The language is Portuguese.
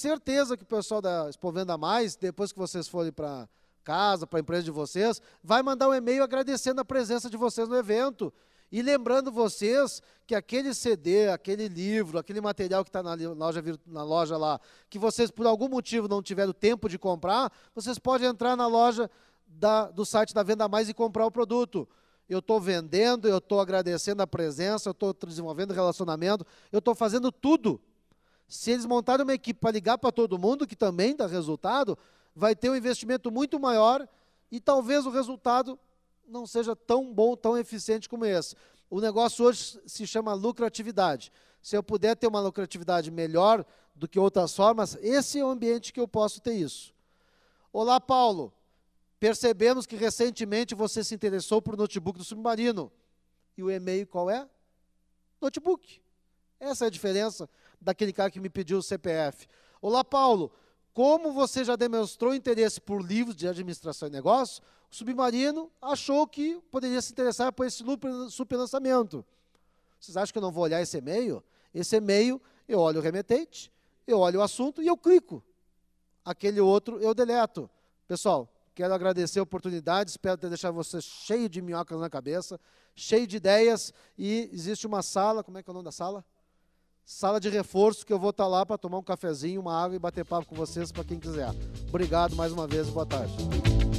Certeza que o pessoal da Expovenda Mais, depois que vocês forem para casa, para a empresa de vocês, vai mandar um e-mail agradecendo a presença de vocês no evento. E lembrando vocês que aquele CD, aquele livro, aquele material que está na loja, na loja lá, que vocês por algum motivo não tiveram tempo de comprar, vocês podem entrar na loja da, do site da Venda Mais e comprar o produto. Eu estou vendendo, eu estou agradecendo a presença, eu estou desenvolvendo relacionamento, eu estou fazendo tudo se eles montarem uma equipe para ligar para todo mundo, que também dá resultado, vai ter um investimento muito maior e talvez o resultado não seja tão bom, tão eficiente como esse. O negócio hoje se chama lucratividade. Se eu puder ter uma lucratividade melhor do que outras formas, esse é o ambiente que eu posso ter isso. Olá, Paulo. Percebemos que recentemente você se interessou por notebook do submarino. E o e-mail qual é? Notebook. Essa é a diferença daquele cara que me pediu o CPF. Olá, Paulo, como você já demonstrou interesse por livros de administração e negócios, o Submarino achou que poderia se interessar por esse superlançamento. Vocês acham que eu não vou olhar esse e-mail? Esse e-mail, eu olho o remetente, eu olho o assunto e eu clico. Aquele outro, eu deleto. Pessoal, quero agradecer a oportunidade, espero ter deixado você cheio de minhocas na cabeça, cheio de ideias, e existe uma sala, como é que é o nome da sala? Sala de reforço que eu vou estar tá lá para tomar um cafezinho, uma água e bater papo com vocês para quem quiser. Obrigado mais uma vez e boa tarde.